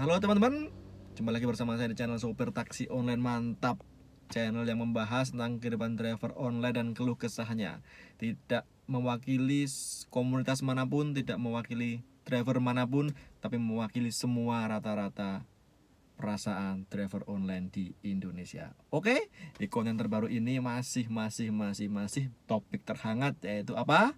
Halo teman-teman, jumpa lagi bersama saya di channel Super Taksi Online Mantap Channel yang membahas tentang kehidupan driver online dan keluh kesahnya Tidak mewakili komunitas manapun, tidak mewakili driver manapun Tapi mewakili semua rata-rata perasaan driver online di Indonesia. Oke, di konten terbaru ini masih masih masih masih topik terhangat yaitu apa?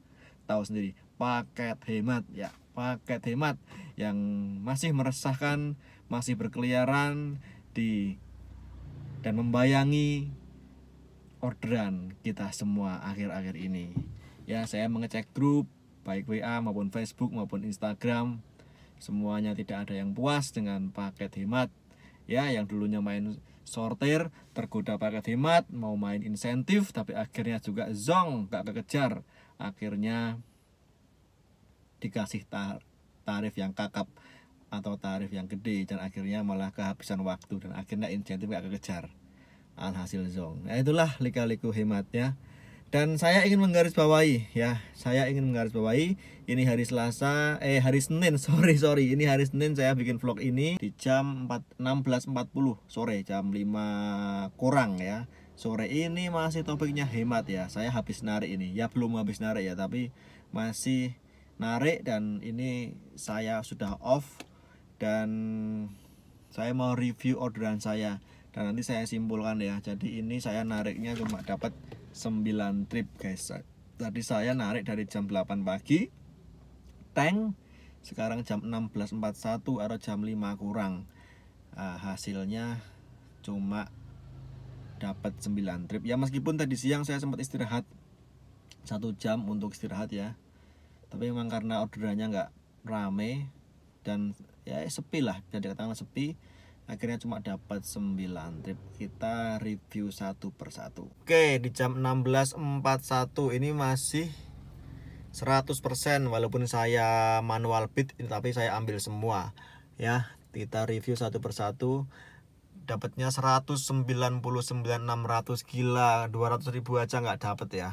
Tahu sendiri paket hemat ya paket hemat yang masih meresahkan masih berkeliaran di dan membayangi orderan kita semua akhir-akhir ini ya saya mengecek grup baik WA maupun Facebook maupun Instagram semuanya tidak ada yang puas dengan paket hemat ya yang dulunya main sortir tergoda paket hemat mau main insentif tapi akhirnya juga zong gak kekejar akhirnya dikasih tarif yang kakap atau tarif yang gede dan akhirnya malah kehabisan waktu dan akhirnya insentif gak kekejar alhasil zong nah, itulah lika-liku hematnya dan saya ingin menggarisbawahi ya saya ingin menggarisbawahi ini hari Selasa eh hari Senin sorry sorry ini hari Senin saya bikin vlog ini di jam 16.40 sore jam 5 kurang ya sore ini masih topiknya hemat ya saya habis narik ini ya belum habis narik ya tapi masih narik dan ini saya sudah off dan saya mau review orderan saya dan nanti saya simpulkan ya jadi ini saya nariknya cuma dapat 9 trip guys tadi saya narik dari jam 8 pagi tank sekarang jam 16.41 atau jam 5 kurang uh, hasilnya cuma dapat 9 trip ya meskipun tadi siang saya sempat istirahat satu jam untuk istirahat ya tapi memang karena orderannya nggak rame dan ya sepi lah bisa dikatakan sepi akhirnya cuma dapat 9 trip kita review satu persatu oke di jam 16.41 ini masih 100% walaupun saya manual bid tapi saya ambil semua ya kita review satu persatu dapatnya 199.600 gila 200 ribu aja nggak dapat ya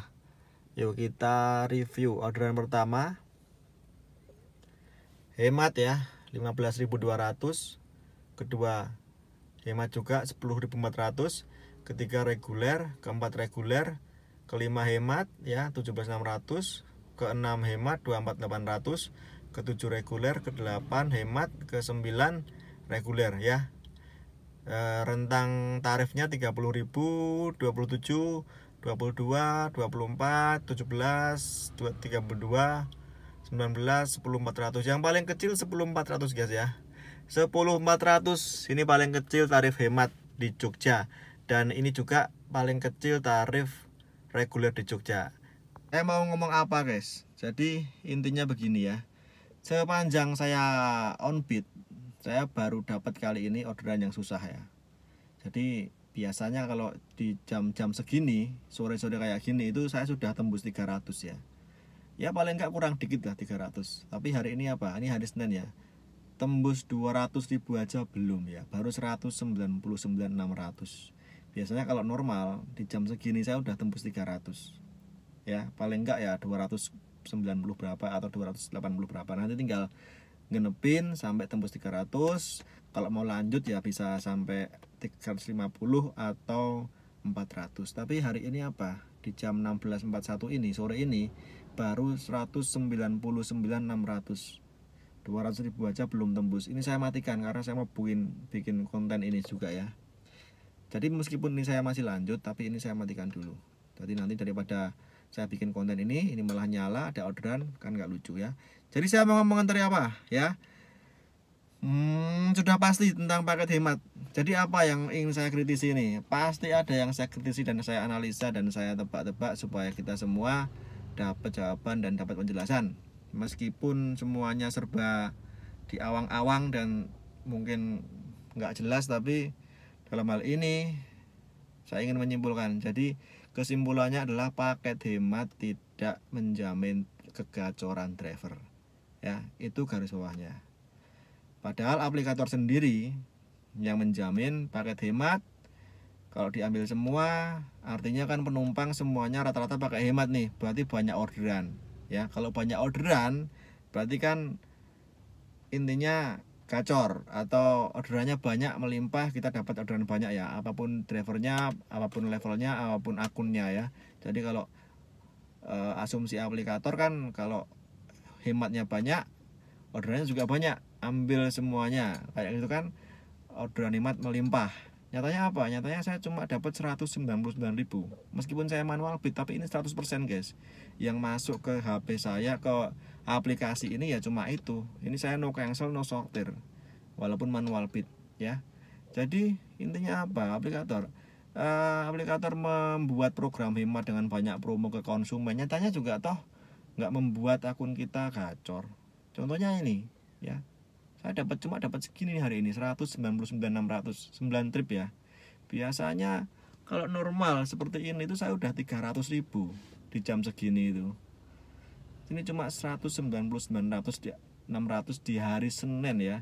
Yuk kita review orderan pertama. Hemat ya, 15.200. Kedua, hemat juga 10.400. Ketiga reguler, keempat reguler, kelima hemat ya 17.600, keenam hemat 24.800, ketujuh reguler, kedelapan hemat, kesembilan reguler ya. Eh, rentang tarifnya 30.000, 27 22, 24, 17, 32, 19, 10, 400 Yang paling kecil 10, 400 guys ya 10, 400 ini paling kecil tarif hemat di Jogja Dan ini juga paling kecil tarif reguler di Jogja eh mau ngomong apa guys Jadi intinya begini ya Sepanjang saya on beat Saya baru dapat kali ini orderan yang susah ya Jadi biasanya kalau di jam-jam segini sore-sore kayak gini itu saya sudah tembus 300 ya ya paling nggak kurang dikit lah 300 tapi hari ini apa ini hari Senin ya tembus 200 ribu aja belum ya baru 199 600 biasanya kalau normal di jam segini saya udah tembus 300 ya paling nggak ya 290 berapa atau 280 berapa nanti tinggal ngenepin sampai tembus 300 kalau mau lanjut ya bisa sampai 350 atau 400 tapi hari ini apa di jam 16.41 ini sore ini baru 199.600 200 ribu aja belum tembus ini saya matikan karena saya mau bikin bikin konten ini juga ya jadi meskipun ini saya masih lanjut tapi ini saya matikan dulu jadi nanti daripada saya bikin konten ini ini malah nyala ada orderan kan nggak lucu ya jadi saya mau ngomong tadi apa ya Hmm, sudah pasti tentang paket hemat. Jadi apa yang ingin saya kritisi ini? Pasti ada yang saya kritisi dan saya analisa dan saya tebak-tebak supaya kita semua dapat jawaban dan dapat penjelasan. Meskipun semuanya serba di awang-awang dan mungkin nggak jelas, tapi dalam hal ini saya ingin menyimpulkan. Jadi kesimpulannya adalah paket hemat tidak menjamin kegacoran driver. Ya, itu garis bawahnya. Padahal aplikator sendiri yang menjamin paket hemat kalau diambil semua artinya kan penumpang semuanya rata-rata pakai hemat nih berarti banyak orderan ya kalau banyak orderan berarti kan intinya gacor atau orderannya banyak melimpah kita dapat orderan banyak ya apapun drivernya apapun levelnya apapun akunnya ya jadi kalau e, asumsi aplikator kan kalau hematnya banyak orderannya juga banyak ambil semuanya kayak gitu kan orderan nikmat melimpah nyatanya apa nyatanya saya cuma dapat 199.000 meskipun saya manual bid tapi ini 100% guys yang masuk ke HP saya ke aplikasi ini ya cuma itu ini saya no cancel no sortir walaupun manual bid ya jadi intinya apa aplikator uh, aplikator membuat program hemat dengan banyak promo ke konsumen nyatanya juga toh nggak membuat akun kita gacor contohnya ini ya saya dapat cuma dapat segini hari ini 199.600 9 trip ya biasanya kalau normal seperti ini itu saya udah 300.000 di jam segini itu ini cuma 199.600 di 600 di hari Senin ya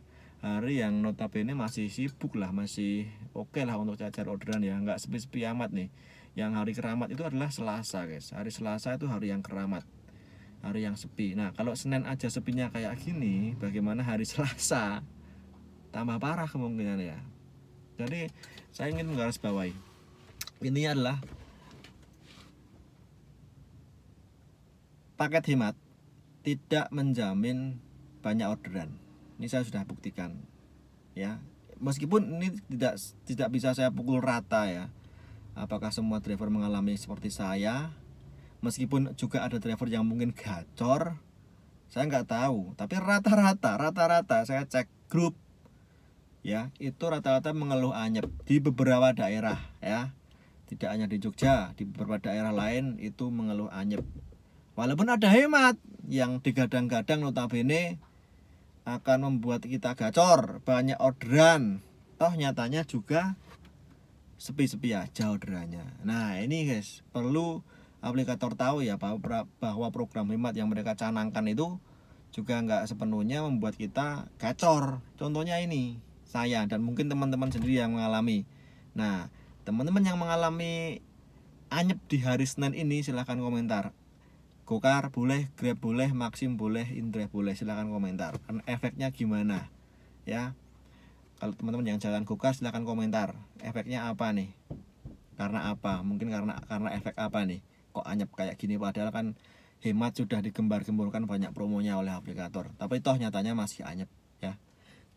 hari yang notabene masih sibuk lah masih oke okay lah untuk cacar orderan ya nggak sepi-sepi amat nih yang hari keramat itu adalah Selasa guys hari Selasa itu hari yang keramat hari yang sepi nah kalau Senin aja sepinya kayak gini bagaimana hari Selasa tambah parah kemungkinan ya jadi saya ingin menggarisbawahi ini adalah paket hemat tidak menjamin banyak orderan ini saya sudah buktikan ya meskipun ini tidak tidak bisa saya pukul rata ya apakah semua driver mengalami seperti saya meskipun juga ada driver yang mungkin gacor saya nggak tahu tapi rata-rata rata-rata saya cek grup ya itu rata-rata mengeluh anyep di beberapa daerah ya tidak hanya di Jogja di beberapa daerah lain itu mengeluh anyep walaupun ada hemat yang digadang-gadang notabene akan membuat kita gacor banyak orderan toh nyatanya juga sepi-sepi ya jauh orderannya nah ini guys perlu aplikator tahu ya bahwa program hemat yang mereka canangkan itu juga nggak sepenuhnya membuat kita gacor contohnya ini saya dan mungkin teman-teman sendiri yang mengalami nah teman-teman yang mengalami anyep di hari Senin ini silahkan komentar Gokar boleh, Grab boleh, Maxim boleh, Indra boleh silahkan komentar karena efeknya gimana ya kalau teman-teman yang jalan Gokar silahkan komentar efeknya apa nih karena apa mungkin karena karena efek apa nih kok anyep kayak gini padahal kan hemat sudah digembar-gemburkan banyak promonya oleh aplikator tapi toh nyatanya masih anyep ya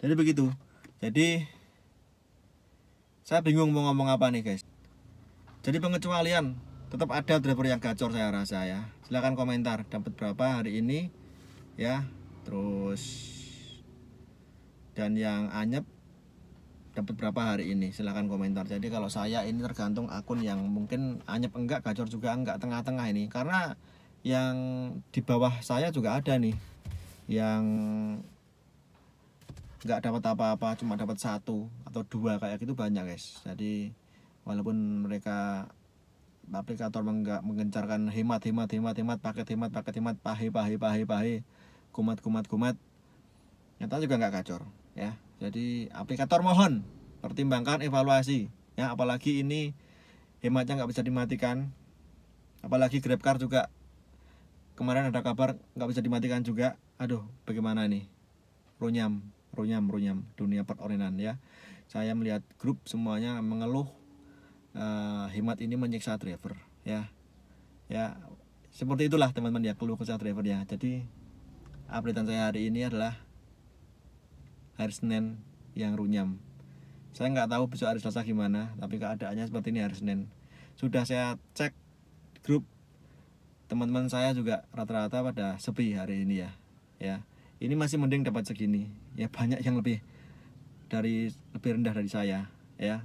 jadi begitu jadi saya bingung mau ngomong apa nih guys jadi pengecualian tetap ada driver yang gacor saya rasa ya silahkan komentar dapat berapa hari ini ya terus dan yang anyep dapat berapa hari ini silahkan komentar jadi kalau saya ini tergantung akun yang mungkin anyep enggak gacor juga enggak tengah-tengah ini karena yang di bawah saya juga ada nih yang enggak dapat apa-apa cuma dapat satu atau dua kayak gitu banyak guys jadi walaupun mereka aplikator enggak mengencarkan hemat hemat hemat hemat paket hemat paket hemat pahe pahe pahe pahe kumat kumat kumat nyata juga enggak gacor ya jadi aplikator mohon pertimbangkan evaluasi ya apalagi ini hematnya nggak bisa dimatikan apalagi GrabCar juga kemarin ada kabar nggak bisa dimatikan juga aduh bagaimana nih runyam runyam runyam dunia perorinan ya saya melihat grup semuanya mengeluh uh, hemat ini menyiksa driver ya ya seperti itulah teman-teman ya keluh kesah driver ya jadi updatean saya hari ini adalah hari Senin yang runyam. Saya nggak tahu besok hari Selasa gimana, tapi keadaannya seperti ini hari Senin. Sudah saya cek grup teman-teman saya juga rata-rata pada sepi hari ini ya. Ya, ini masih mending dapat segini. Ya banyak yang lebih dari lebih rendah dari saya ya.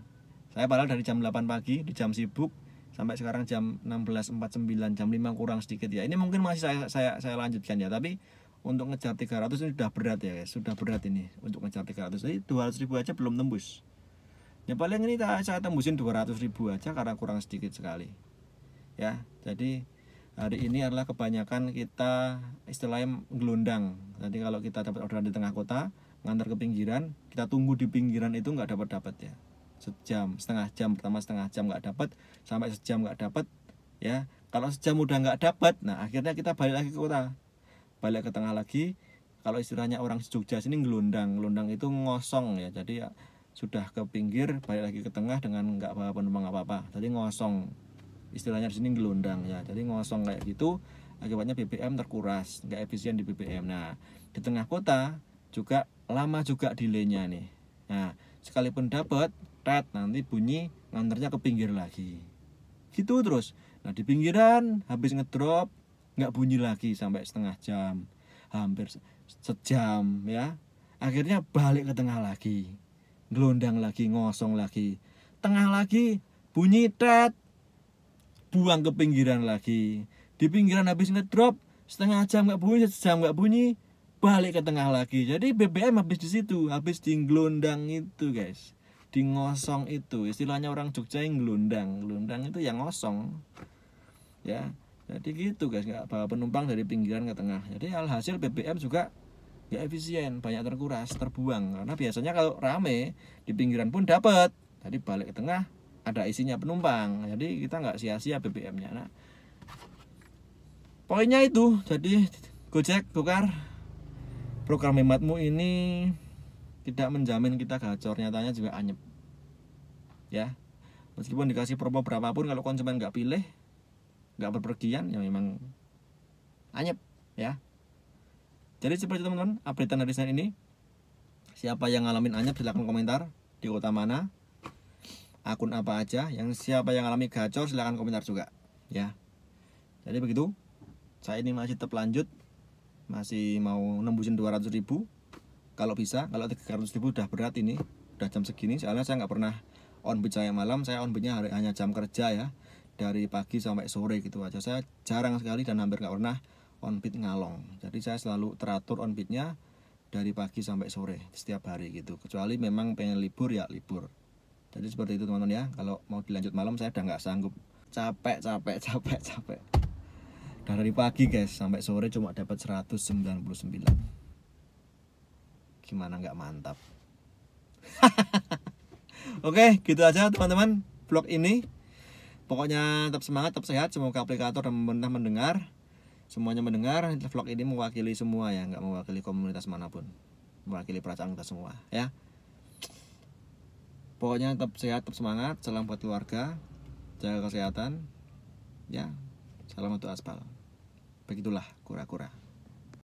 Saya padahal dari jam 8 pagi di jam sibuk sampai sekarang jam 16.49 jam 5 kurang sedikit ya. Ini mungkin masih saya saya, saya lanjutkan ya, tapi untuk ngejar 300 ini sudah berat ya guys sudah berat ini untuk ngejar 300 ini 200 ribu aja belum tembus Yang paling ini saya tembusin 200 ribu aja karena kurang sedikit sekali ya jadi hari ini adalah kebanyakan kita istilahnya gelondang Nanti kalau kita dapat orderan di tengah kota ngantar ke pinggiran kita tunggu di pinggiran itu nggak dapat dapat ya sejam setengah jam pertama setengah jam nggak dapat sampai sejam nggak dapat ya kalau sejam udah nggak dapat nah akhirnya kita balik lagi ke kota balik ke tengah lagi kalau istilahnya orang Jogja sini gelondang gelondang itu ngosong ya jadi ya, sudah ke pinggir balik lagi ke tengah dengan nggak apa-apa nggak apa-apa jadi ngosong istilahnya di sini gelondang ya jadi ngosong kayak gitu akibatnya BBM terkuras nggak efisien di BBM nah di tengah kota juga lama juga delaynya nih nah sekalipun dapat red nanti bunyi nganternya ke pinggir lagi gitu terus nah di pinggiran habis ngedrop nggak bunyi lagi sampai setengah jam hampir sejam ya akhirnya balik ke tengah lagi gelondang lagi ngosong lagi tengah lagi bunyi tet buang ke pinggiran lagi di pinggiran habis ngedrop setengah jam nggak bunyi sejam nggak bunyi balik ke tengah lagi jadi BBM habis di situ habis di gelondang itu guys di ngosong itu istilahnya orang Jogja yang gelondang gelondang itu yang ngosong ya jadi gitu guys nggak bawa penumpang dari pinggiran ke tengah jadi alhasil BBM juga nggak efisien banyak terkuras terbuang karena biasanya kalau rame di pinggiran pun dapat jadi balik ke tengah ada isinya penumpang jadi kita nggak sia-sia BBM-nya nah poinnya itu jadi Gojek Gokar program hematmu ini tidak menjamin kita gacor nyatanya juga anyep ya meskipun dikasih promo berapapun kalau konsumen nggak pilih nggak berpergian yang memang anyep ya jadi seperti itu teman-teman updatean dari saya ini siapa yang ngalamin anyep silahkan komentar di kota mana akun apa aja yang siapa yang ngalami gacor silahkan komentar juga ya jadi begitu saya ini masih tetap lanjut masih mau nembusin 200 ribu kalau bisa kalau 300 ribu udah berat ini udah jam segini soalnya saya nggak pernah on beat saya malam saya on beatnya hari hanya jam kerja ya dari pagi sampai sore gitu aja saya jarang sekali dan hampir nggak pernah on beat ngalong jadi saya selalu teratur on beatnya dari pagi sampai sore setiap hari gitu kecuali memang pengen libur ya libur jadi seperti itu teman-teman ya kalau mau dilanjut malam saya udah nggak sanggup capek capek capek capek dari pagi guys sampai sore cuma dapat 199 gimana nggak mantap oke gitu aja teman-teman vlog ini Pokoknya tetap semangat, tetap sehat. Semoga aplikator dan pemerintah mendengar. Semuanya mendengar. Vlog ini mewakili semua ya, nggak mewakili komunitas manapun. Mewakili perasaan kita semua ya. Pokoknya tetap sehat, tetap semangat. Salam buat keluarga. Jaga kesehatan. Ya. Salam untuk aspal. Begitulah kura-kura.